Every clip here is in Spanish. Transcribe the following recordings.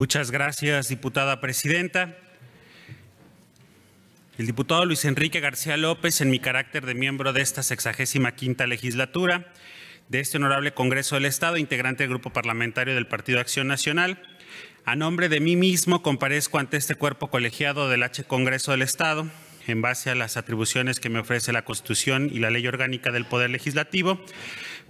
Muchas gracias, diputada presidenta. El diputado Luis Enrique García López, en mi carácter de miembro de esta sexagésima quinta legislatura de este honorable Congreso del Estado, integrante del Grupo Parlamentario del Partido Acción Nacional, a nombre de mí mismo comparezco ante este cuerpo colegiado del H Congreso del Estado, en base a las atribuciones que me ofrece la Constitución y la Ley Orgánica del Poder Legislativo,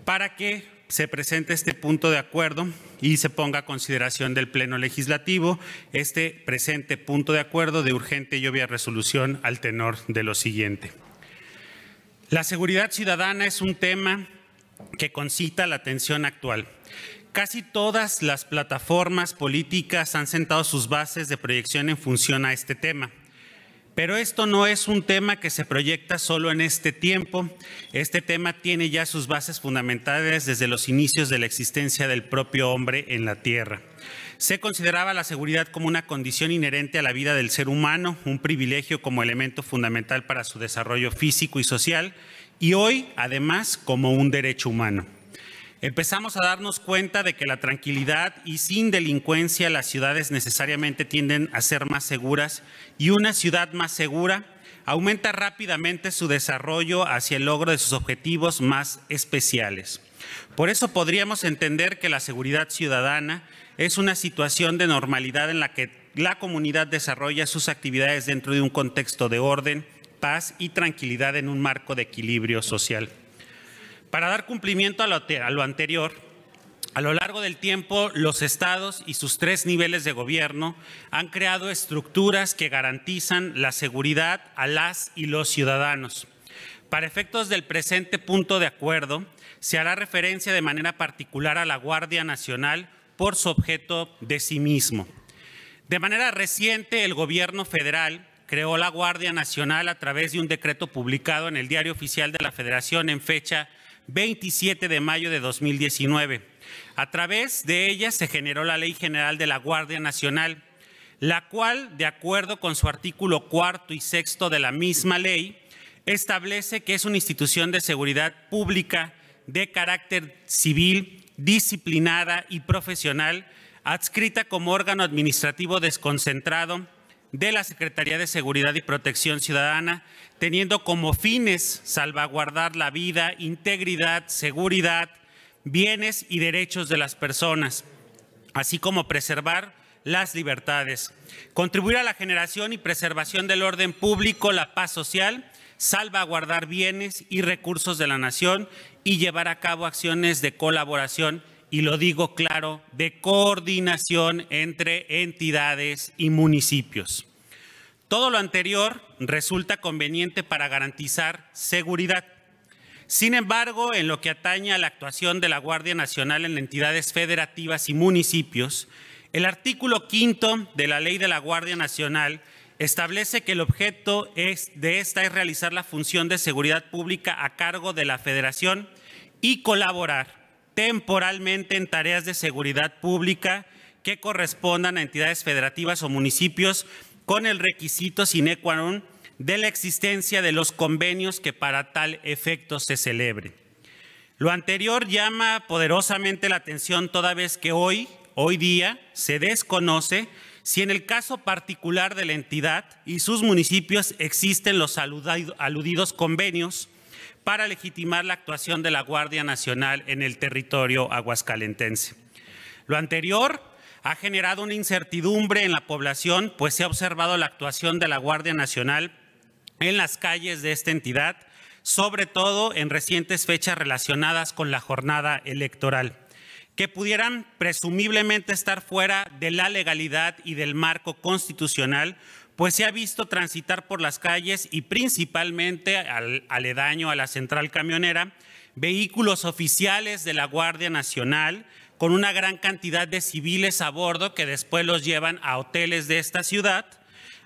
para que se presente este punto de acuerdo y se ponga a consideración del Pleno Legislativo este presente punto de acuerdo de urgente y obvia resolución al tenor de lo siguiente. La seguridad ciudadana es un tema que concita la atención actual. Casi todas las plataformas políticas han sentado sus bases de proyección en función a este tema. Pero esto no es un tema que se proyecta solo en este tiempo. Este tema tiene ya sus bases fundamentales desde los inicios de la existencia del propio hombre en la Tierra. Se consideraba la seguridad como una condición inherente a la vida del ser humano, un privilegio como elemento fundamental para su desarrollo físico y social, y hoy, además, como un derecho humano empezamos a darnos cuenta de que la tranquilidad y sin delincuencia las ciudades necesariamente tienden a ser más seguras y una ciudad más segura aumenta rápidamente su desarrollo hacia el logro de sus objetivos más especiales. Por eso podríamos entender que la seguridad ciudadana es una situación de normalidad en la que la comunidad desarrolla sus actividades dentro de un contexto de orden, paz y tranquilidad en un marco de equilibrio social. Para dar cumplimiento a lo, anterior, a lo largo del tiempo, los estados y sus tres niveles de gobierno han creado estructuras que garantizan la seguridad a las y los ciudadanos. Para efectos del presente punto de acuerdo, se hará referencia de manera particular a la Guardia Nacional por su objeto de sí mismo. De manera reciente, el gobierno federal creó la Guardia Nacional a través de un decreto publicado en el Diario Oficial de la Federación en fecha 27 de mayo de 2019. A través de ella se generó la Ley General de la Guardia Nacional, la cual, de acuerdo con su artículo cuarto y sexto de la misma ley, establece que es una institución de seguridad pública de carácter civil, disciplinada y profesional, adscrita como órgano administrativo desconcentrado de la Secretaría de Seguridad y Protección Ciudadana, teniendo como fines salvaguardar la vida, integridad, seguridad, bienes y derechos de las personas, así como preservar las libertades, contribuir a la generación y preservación del orden público, la paz social, salvaguardar bienes y recursos de la nación y llevar a cabo acciones de colaboración y lo digo claro, de coordinación entre entidades y municipios. Todo lo anterior resulta conveniente para garantizar seguridad. Sin embargo, en lo que atañe a la actuación de la Guardia Nacional en entidades federativas y municipios, el artículo quinto de la Ley de la Guardia Nacional establece que el objeto de esta es realizar la función de seguridad pública a cargo de la Federación y colaborar temporalmente en tareas de seguridad pública que correspondan a entidades federativas o municipios con el requisito sine qua non de la existencia de los convenios que para tal efecto se celebre. Lo anterior llama poderosamente la atención toda vez que hoy, hoy día, se desconoce si en el caso particular de la entidad y sus municipios existen los aludidos convenios para legitimar la actuación de la Guardia Nacional en el territorio aguascalentense. Lo anterior ha generado una incertidumbre en la población, pues se ha observado la actuación de la Guardia Nacional en las calles de esta entidad, sobre todo en recientes fechas relacionadas con la jornada electoral, que pudieran presumiblemente estar fuera de la legalidad y del marco constitucional, pues se ha visto transitar por las calles y principalmente aledaño a la central camionera vehículos oficiales de la Guardia Nacional con una gran cantidad de civiles a bordo que después los llevan a hoteles de esta ciudad,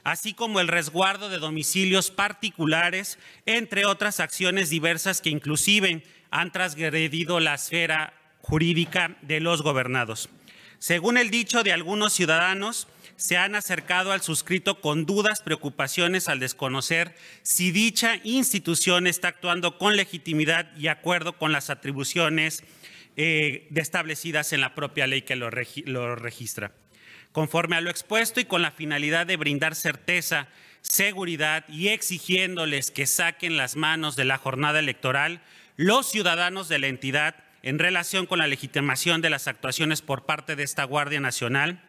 así como el resguardo de domicilios particulares, entre otras acciones diversas que inclusive han transgredido la esfera jurídica de los gobernados. Según el dicho de algunos ciudadanos, se han acercado al suscrito con dudas, preocupaciones al desconocer si dicha institución está actuando con legitimidad y acuerdo con las atribuciones eh, establecidas en la propia ley que lo, lo registra. Conforme a lo expuesto y con la finalidad de brindar certeza, seguridad y exigiéndoles que saquen las manos de la jornada electoral, los ciudadanos de la entidad en relación con la legitimación de las actuaciones por parte de esta Guardia Nacional,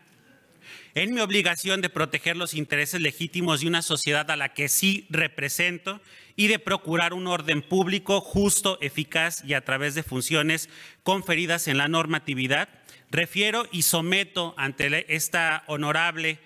en mi obligación de proteger los intereses legítimos de una sociedad a la que sí represento y de procurar un orden público justo, eficaz y a través de funciones conferidas en la normatividad, refiero y someto ante esta honorable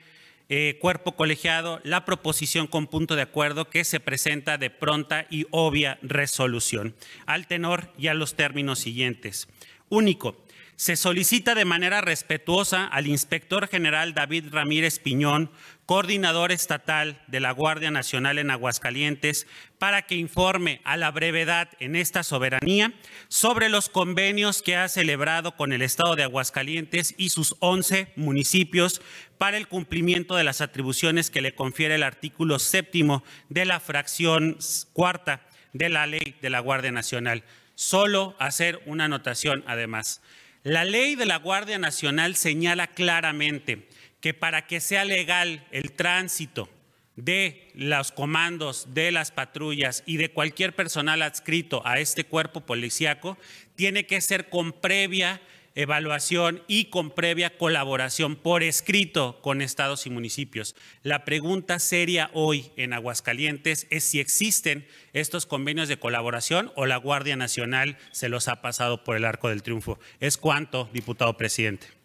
eh, cuerpo colegiado la proposición con punto de acuerdo que se presenta de pronta y obvia resolución, al tenor y a los términos siguientes. Único, se solicita de manera respetuosa al inspector general David Ramírez Piñón, coordinador estatal de la Guardia Nacional en Aguascalientes, para que informe a la brevedad en esta soberanía sobre los convenios que ha celebrado con el Estado de Aguascalientes y sus 11 municipios para el cumplimiento de las atribuciones que le confiere el artículo séptimo de la fracción cuarta de la ley de la Guardia Nacional. Solo hacer una anotación, además. La ley de la Guardia Nacional señala claramente que para que sea legal el tránsito de los comandos, de las patrullas y de cualquier personal adscrito a este cuerpo policíaco, tiene que ser con previa evaluación y con previa colaboración por escrito con estados y municipios. La pregunta seria hoy en Aguascalientes es si existen estos convenios de colaboración o la Guardia Nacional se los ha pasado por el arco del triunfo. Es cuánto, diputado presidente.